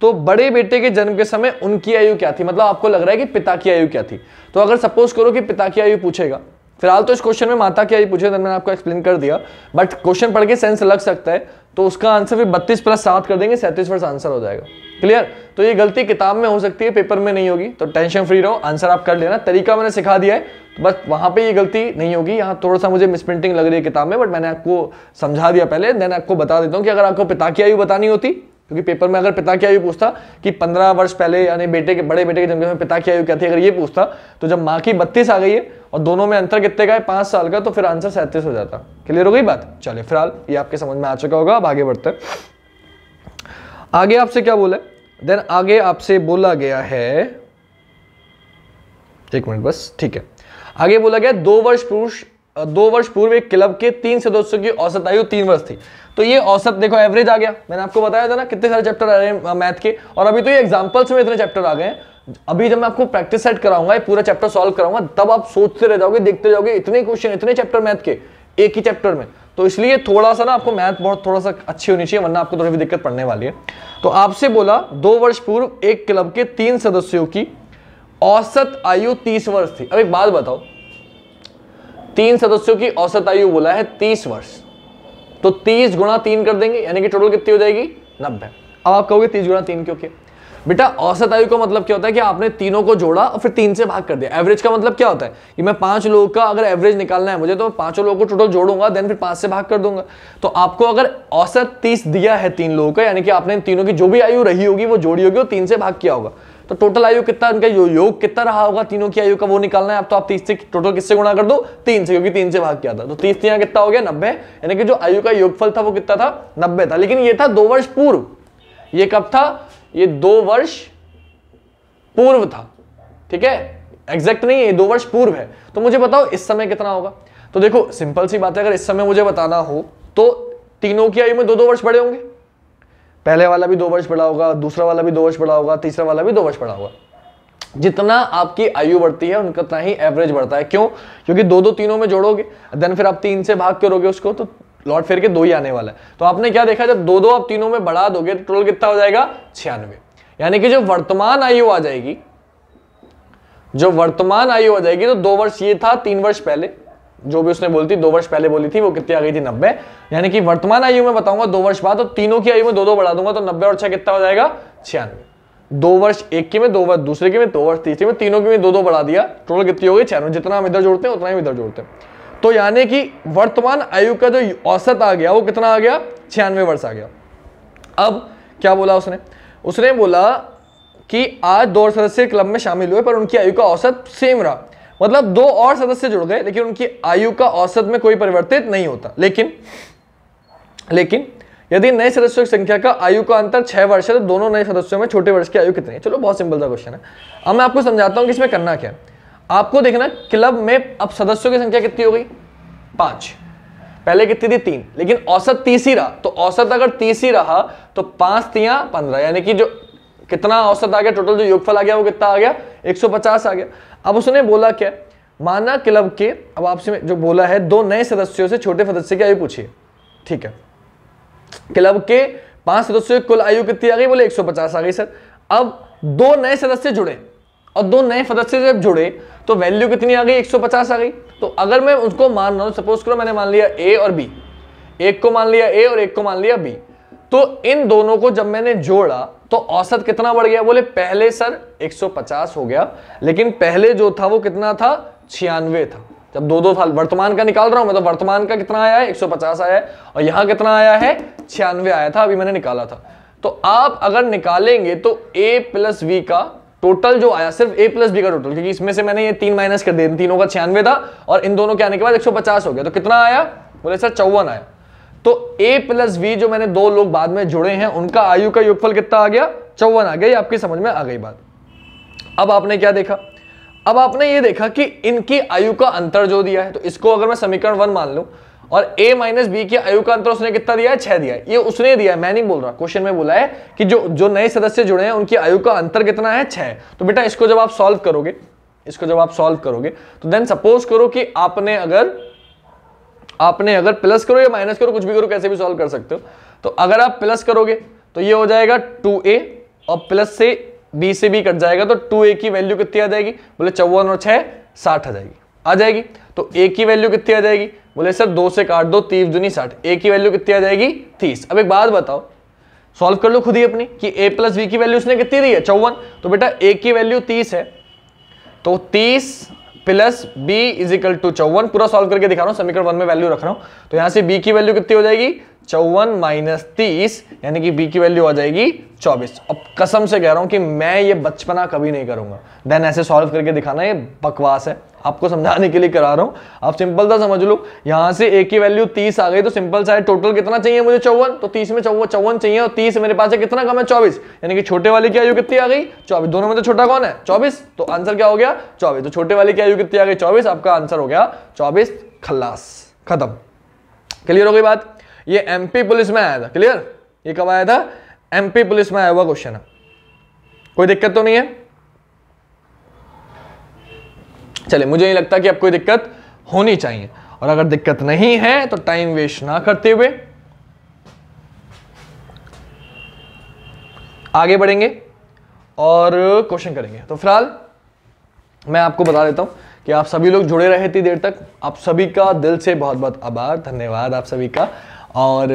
तो बड़े बेटे के जन्म के समय उनकी आयु क्या थी मतलब आपको लग रहा है कि पिता की आयु क्या थी तो अगर सपोज करो कि पिता की आयु पूछेगा फिलहाल तो इस क्वेश्चन में माता की आयु पूछे तो मैंने आपको एक्सप्लेन कर दिया बट क्वेश्चन पढ़ के सेंस लग सकता है तो उसका आंसर भी बत्तीस प्लस सात कर देंगे सैंतीस वर्ष आंसर हो जाएगा क्लियर तो ये गलती किताब में हो सकती है पेपर में नहीं होगी तो टेंशन फ्री रहो आंसर आप कर लेना तरीका मैंने सिखा दिया है तो बस वहाँ पे ये गलती नहीं होगी यहाँ थोड़ा सा मुझे मिसप्रिंटिंग लग रही है किताब में बट मैंने आपको समझा दिया पहले देन आपको बता देता हूँ कि अगर आपको पिता की आयु बतानी होती क्योंकि पेपर में अगर पिता की आयु पूछता कि पंद्रह वर्ष पहले यानी बेटे के बड़े बेटे के जन्म में पिता की आयु क्या थी अगर ये पूछता तो जब माँ की बत्तीस आ गई है और दोनों में अंतर कितने का है पांच साल का तो फिर आंसर सैंतीस हो जाता क्लियर हो गई बात चलिए फिलहाल ये आपके समझ में आ चुका होगा अब आगे बढ़ते हैं आगे आपसे क्या बोला देन आगे आपसे बोला गया है एक मिनट बस ठीक है आगे बोला गया दो वर्ष पुरुष दो वर्ष पूर्व एक क्लब के तीन सदस्यों की औसत आयु तीन वर्ष थी तो ये औसत देखो एवरेज आ गया मैंने आपको बताया था ना कितने सारे चैप्टर आ रहे हैं मैथ के और अभी तो ये एग्जांपल्स में इतने चैप्टर आ गए हैं अभी जब मैं आपको प्रैक्टिस सेट कराऊंगा पूरा चैप्टर सॉल्व कराऊंगा तब आप सोचते रह जाओगे देखते जाओगे इतने क्वेश्चन इतने चैप्टर मैथ के एक ही चैप्टर में तो इसलिए थोड़ा सा ना आपको मैथ बहुत थोड़ा सा अच्छी होनी चाहिए वरना आपको थोड़ी भी दिक्कत पड़ने वाली है तो आपसे बोला दो वर्ष पूर्व एक क्लब के तीन सदस्यों की औसत आयु तीस वर्ष थी अब एक बात बताओ तीन सदस्यों की औसत आयु बोला है तीस वर्ष तो तीस गुणा तीन कर देंगे यानी कि टोटल कितनी हो जाएगी नब्बे अब आप कहोगे तीस गुणा तीन क्योंकि बेटा औसत आयु का मतलब क्या होता है कि आपने तीनों को जोड़ा और फिर तीन से भाग कर दिया एवरेज का मतलब क्या होता है कि मैं पांच लोगों का अगर एवरेज निकालना है मुझे तो पांचों लोगों को टोटल जोड़ूंगा देन फिर पांच से भाग कर दूंगा तो आपको अगर औसत तीस दिया है तीन लोगों का यानी कि आपने तीनों की जो भी आयु रही होगी वो जोड़ी होगी और तीन से भाग किया होगा तो टोटल आयु कितना उनका यो, योग कितना रहा होगा तीनों की आयु का वो निकालना है आप तो आप तीस से टोटल किससे गुणा कर दो तीन से क्योंकि तीन से भाग किया था तो तीस तीन कितना हो गया नब्बे यानी कि जो आयु का योगफल था वो कितना था नब्बे था लेकिन ये था दो वर्ष पूर्व ये कब था ये दो वर्ष पूर्व था ठीक है एग्जैक्ट नहीं है दो वर्ष पूर्व है तो मुझे बताओ इस समय कितना होगा तो देखो सिंपल सी बात है अगर इस समय मुझे बताना हो तो तीनों की आयु में दो दो वर्ष बड़े होंगे पहले वाला भी दो वर्ष बड़ा होगा दूसरा वाला भी दो वर्ष बड़ा होगा तीसरा वाला भी दो वर्ष बड़ा होगा जितना आपकी आयु बढ़ती है उनका उतना ही एवरेज बढ़ता है क्यों क्योंकि दो दो तीनों में जोड़ोगे देन फिर आप तीन से भाग करोगे उसको तो लॉट फेयर के दो ही आने वाला है तो आपने क्या देखा जब दो दो आप तीनों में बढ़ा दोगे तो टोटल कितना हो जाएगा छियानवे यानी कि जो वर्तमान आयु आ जाएगी जो वर्तमान आयु आ जाएगी तो दो वर्ष ये था तीन वर्ष पहले जो भी उसने बोलती दो वर्ष पहले बोली थी वो कितनी आ गई थी नब्बे यानी कि वर्तमान आयु में बताऊंगा दो वर्ष बाद तो तीनों की आयु में दो दो बढ़ा दूंगा तो नब्बे और छह कितना हो जाएगा छियानवे दो वर्ष एक के में दो वर्ष दूसरे के में दो वर्ष तीसरे में तीनों के में दो दो बढ़ा दिया टोटल कितनी हो गई छियानवे जितना हम इधर जोड़ते हैं उतना ही इधर जोड़ते हैं तो यानी कि वर्तमान आयु का जो औसत आ गया वो कितना आ गया छियानवे वर्ष आ गया अब क्या बोला उसने उसने बोला कि आज दो सदस्य क्लब में शामिल हुए पर उनकी आयु का औसत सेम रहा मतलब दो और सदस्य जुड़ गए लेकिन उनकी आयु का औसत में कोई परिवर्तित नहीं होता लेकिन लेकिन यदि नए सदस्यों की संख्या का आयु का अंतर छह वर्ष है तो दोनों नए सदस्यों में छोटे वर्ष की आयु कितनी है चलो बहुत सिंपल सा क्वेश्चन है अब मैं आपको समझाता हूँ कि इसमें करना क्या है आपको देखना क्लब में अब सदस्यों की संख्या कितनी हो गई पांच पहले कितनी थी तीन लेकिन औसत तीस ही रहा तो औसत अगर तीस ही रहा तो पांच तिया पंद्रह यानी कि जो कितना औसत आ गया टोटल जो योगफल आ गया वो कितना आ गया 150 आ गया अब उसने बोला क्या माना क्लब के अब आपसे जो बोला है दो नए सदस्यों से छोटे सदस्य की आयु पूछिए ठीक है क्लब के पांच सदस्यों की कुल आयु कितनी आ गई बोले 150 आ गई सर अब दो नए सदस्य जुड़े और दो नए सदस्य जब जुड़े तो वैल्यू कितनी आ गई 150 आ गई तो अगर मैं उसको मान रहा हूँ सपोज करो मैंने मान लिया ए और बी एक को मान लिया ए और एक को मान लिया बी तो इन दोनों को जब मैंने जोड़ा तो औसत कितना बढ़ गया बोले पहले सर 150 हो गया लेकिन पहले जो था वो कितना था छियानवे था जब दो दो साल वर्तमान का निकाल रहा हूं मैं तो वर्तमान का कितना आया है 150 आया है और यहां कितना आया है छियानवे आया था अभी मैंने निकाला था तो आप अगर निकालेंगे तो ए प्लस का टोटल जो आया सिर्फ ए प्लस बी का टोटल क्योंकि इसमें से मैंने ये तीन माइनस कर दिया तीनों का छियानवे था और इन दोनों के आने के बाद 150 हो गया तो कितना आया बोले सर चौवन आया तो ए प्लस बी जो मैंने दो लोग बाद में जुड़े हैं उनका आयु का योगफल कितना आ गया चौवन आ गया आपकी समझ में आ गई बात अब आपने क्या देखा अब आपने ये देखा कि इनकी आयु का अंतर जो दिया है तो इसको अगर मैं समीकरण वन मान लूं और ए माइनस बी के आयु का अंतर उसने कितना दिया है छह दिया ये उसने दिया है मैं नहीं बोल रहा क्वेश्चन में बोला है कि जो जो नए सदस्य जुड़े हैं उनकी आयु का अंतर कितना है छह तो बेटा इसको जब आप सॉल्व करोगे इसको जब आप सॉल्व करोगे तो देन सपोज करो कि आपने अगर आपने अगर प्लस करो या माइनस करो कुछ भी करो कैसे भी सॉल्व कर सकते हो तो अगर आप प्लस करोगे तो ये हो जाएगा टू ए और प्लस से बी से बी कट जाएगा तो टू ए की वैल्यू कितनी आ जाएगी बोले चौवन और छह साठ आ जाएगी आ जाएगी तो ए की वैल्यू कितनी आ जाएगी बोले सर दो से काट दो तीस दुनी साठ ए की वैल्यू कितनी आ जाएगी तीस अब एक बात बताओ सॉल्व कर लो खुद ही अपनी कि ए प्लस बी की वैल्यू उसने कितनी दी है चौवन तो बेटा ए की वैल्यू तीस है तो तीस plus B is equal to चौवन पूरा सॉल्व करके दिखा रहा हूँ समीकरण वन में वैल्यू रख रहा हूँ तो यहाँ से बी की वैल्यू कितनी हो जाएगी चौवन माइनस तीस यानी कि बी की वैल्यू आ जाएगी चौबीस अब कसम से कह रहा हूं कि मैं ये बचपना कभी नहीं करूंगा देन ऐसे सॉल्व करके दिखाना ये बकवास है आपको समझाने के लिए करा रहा हूं आप सिंपल था समझ लो यहां से ए की वैल्यू तीस आ गई तो सिंपल सा है टोटल कितना चाहिए मुझे चौवन तो तीस में चौवन चौवन चाहिए और तीस मेरे पास है कितना कम है चौबीस यानी कि छोटे वाले की आयु कितनी आ गई चौबीस दोनों में तो छोटा कौन है चौबीस तो आंसर क्या हो गया चौबीस तो छोटे वाले की आयु कितनी आ गई चौबीस आपका आंसर हो गया चौबीस खल्लास खत्म क्लियर हो गई बात ये एमपी पुलिस में आया था क्लियर ये कब आया था एमपी पुलिस में आया हुआ क्वेश्चन है कोई दिक्कत तो नहीं है चलिए मुझे नहीं लगता कि अब कोई दिक्कत होनी चाहिए और अगर दिक्कत नहीं है तो टाइम वेस्ट ना करते हुए आगे बढ़ेंगे और क्वेश्चन करेंगे तो फिलहाल मैं आपको बता देता हूं कि आप सभी लोग जुड़े रहे थे देर तक आप सभी का दिल से बहुत बहुत आभार धन्यवाद आप सभी का और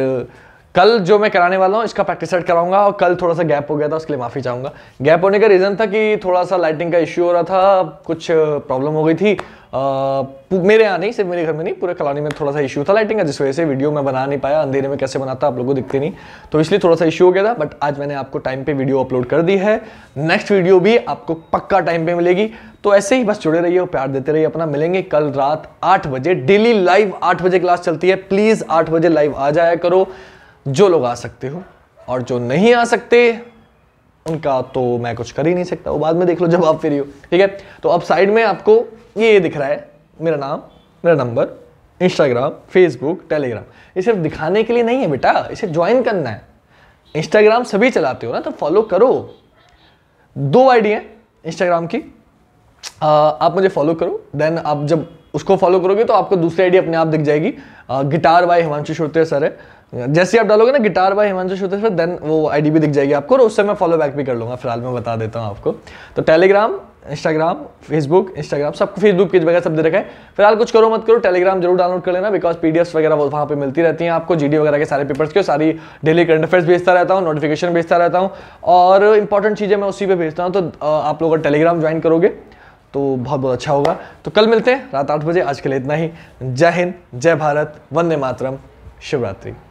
कल जो मैं कराने वाला हूँ इसका प्रैक्टिस सेट कराऊंगा और कल थोड़ा सा गैप हो गया था उसके लिए माफ़ी चाहूँगा गैप होने का रीज़न था कि थोड़ा सा लाइटिंग का इश्यू हो रहा था कुछ प्रॉब्लम हो गई थी मेरे यहाँ नहीं सिर्फ मेरे घर में नहीं पूरे कॉलोनी में थोड़ा सा इशू था लाइटिंग का जिस वजह से वीडियो मैं बना नहीं पाया अंधेरे में कैसे बनाता आप लोगों को दिखते नहीं तो इसलिए थोड़ा सा इशू हो गया था बट आज मैंने आपको टाइम पे वीडियो अपलोड कर दी है नेक्स्ट वीडियो भी आपको पक्का टाइम पे मिलेगी तो ऐसे ही बस जुड़े रहिए और प्यार देते रहिए अपना मिलेंगे कल रात आठ बजे डेली लाइव आठ बजे क्लास चलती है प्लीज़ आठ बजे लाइव आ जाया करो जो लोग आ सकते हो और जो नहीं आ सकते उनका तो मैं कुछ कर ही नहीं सकता वो बाद में देख लो जब आप फिर हो ठीक है तो अब साइड में आपको ये दिख रहा है मेरा नाम मेरा नंबर इंस्टाग्राम फेसबुक टेलीग्राम ये सिर्फ दिखाने के लिए नहीं है बेटा इसे ज्वाइन करना है इंस्टाग्राम सभी चलाते हो ना तो फॉलो करो दो आईडी है इंस्टाग्राम की आ, आप मुझे फॉलो करो देन आप जब उसको फॉलो करोगे तो आपको दूसरी आईडी अपने आप दिख जाएगी आ, गिटार बाय हिमांशु श्रोते सर है जैसे आप डालोगे ना गिटार बाय हिमांशु फिर देन वो आईडी भी दिख जाएगी आपको और उससे मैं फॉलो बैक भी कर लूँगा फिलहाल मैं बता देता हूँ आपको तो टेलीग्राम इंस्टाग्राम फेसबुक इंस्टाग्राम सब फेसबुक पेज वगैरह सब दे रखा है फिलहाल कुछ करो मत करो टेलीग्राम जरूर डाउनलोड कर लेना बिकॉज पी वगैरह वो वहाँ पर मिलती रहती है आपको जी वगैरह के सारे पेपर्स के सारी डेली करंट अफेयर्स भेजता रहता हूँ नोटिफिकेशन भेजता रहता हूँ और इंपॉर्टेंट चीज़ें मैं उसी पर भेजता हूँ तो आप लोग टेलीग्राम ज्वाइन करोगे तो बहुत बहुत अच्छा होगा तो कल मिलते हैं रात आठ बजे आज के लिए इतना ही जय हिंद जय भारत वंदे मातरम शिवरात्रि